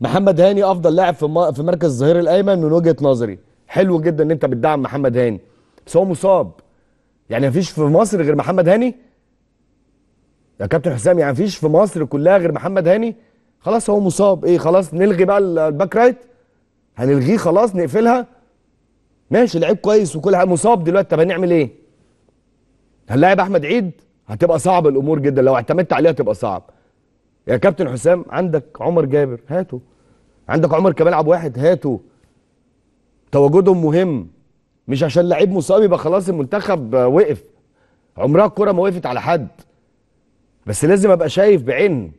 محمد هاني افضل لاعب في في مركز الظهير الايمن من وجهه نظري حلو جدا ان انت بتدعم محمد هاني بس هو مصاب يعني مفيش في مصر غير محمد هاني يا كابتن حسام يعني مفيش في مصر كلها غير محمد هاني خلاص هو مصاب ايه خلاص نلغي بقى الباك رايت هنلغيه خلاص نقفلها ماشي لعيب كويس وكل حاجه مصاب دلوقتي طب هنعمل ايه هنلاعب احمد عيد هتبقى صعب الامور جدا لو اعتمدت عليها تبقى صعب يا كابتن حسام عندك عمر جابر هاته عندك عمر كمال عبد واحد هاته تواجدهم مهم مش عشان لعيب مصاب يبقى خلاص المنتخب وقف عمرها الكره ما وقفت على حد بس لازم ابقى شايف بعين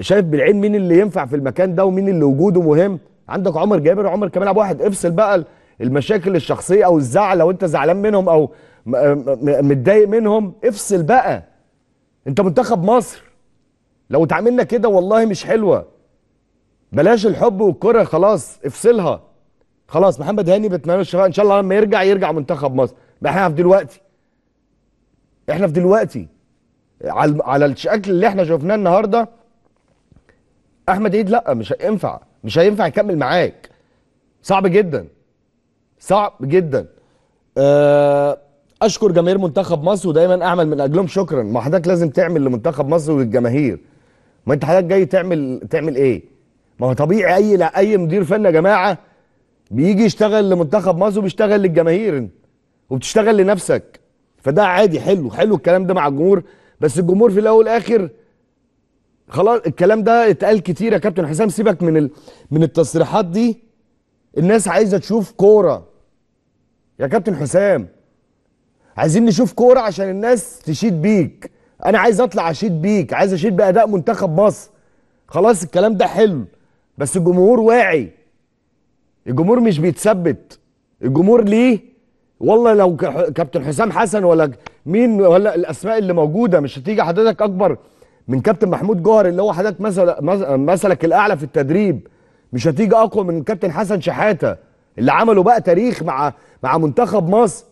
شايف بالعين مين اللي ينفع في المكان ده ومين اللي وجوده مهم عندك عمر جابر وعمر كمال عبد واحد افصل بقى المشاكل الشخصيه او الزعل لو انت زعلان منهم او متضايق منهم افصل بقى انت منتخب مصر لو اتعاملنا كده والله مش حلوه بلاش الحب والكره خلاص افصلها خلاص محمد هاني الشفاء ان شاء الله لما يرجع يرجع منتخب مصر احنا في دلوقتي احنا في دلوقتي على على الشكل اللي احنا شفناه النهارده احمد عيد لا مش هينفع مش هينفع يكمل معاك صعب جدا صعب جدا آه، اشكر جماهير منتخب مصر ودايما اعمل من اجلهم شكرا ما حضرتك لازم تعمل لمنتخب مصر وللجماهير ما انت حضرتك جاي تعمل تعمل ايه ما هو طبيعي اي لا اي مدير فني يا جماعه بيجي يشتغل لمنتخب مصر وبيشتغل للجماهير وبتشتغل لنفسك فده عادي حلو حلو الكلام ده مع الجمهور بس الجمهور في الاول والاخر خلاص الكلام ده اتقال كتير يا كابتن حسام سيبك من ال... من التصريحات دي الناس عايزه تشوف كوره يا كابتن حسام عايزين نشوف كوره عشان الناس تشيد بيك انا عايز اطلع اشيد بيك عايز اشيد باداء منتخب مصر خلاص الكلام ده حلو بس الجمهور واعي الجمهور مش بيتثبت الجمهور ليه والله لو كابتن حسام حسن ولا مين ولا الاسماء اللي موجوده مش هتيجي حضرتك اكبر من كابتن محمود جوهر اللي هو حضرتك مثلا مثلك الاعلى في التدريب مش هتيجي اقوى من كابتن حسن شحاته اللي عملوا بقى تاريخ مع مع منتخب مصر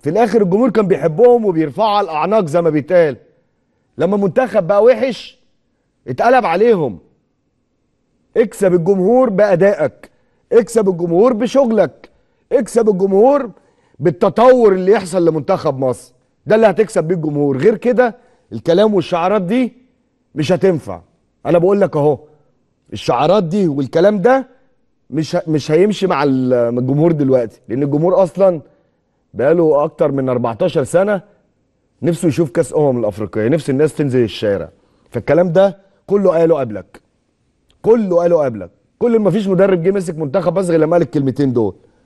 في الاخر الجمهور كان بيحبهم وبيرفعوا على الاعناق زي ما بيتقال لما منتخب بقى وحش اتقلب عليهم اكسب الجمهور بادائك اكسب الجمهور بشغلك اكسب الجمهور بالتطور اللي يحصل لمنتخب مصر ده اللي هتكسب بيه الجمهور غير كده الكلام والشعارات دي مش هتنفع انا بقول لك اهو الشعارات دي والكلام ده مش مش هيمشي مع الجمهور دلوقتي لان الجمهور اصلا بقاله اكتر من 14 سنه نفسه يشوف كاس امم الافريقيه نفس الناس تنزل الشارع فالكلام ده كله قاله قبلك كله قاله قبلك كل ما فيش مدرب جه مسك منتخب بس غير لما قال الكلمتين دول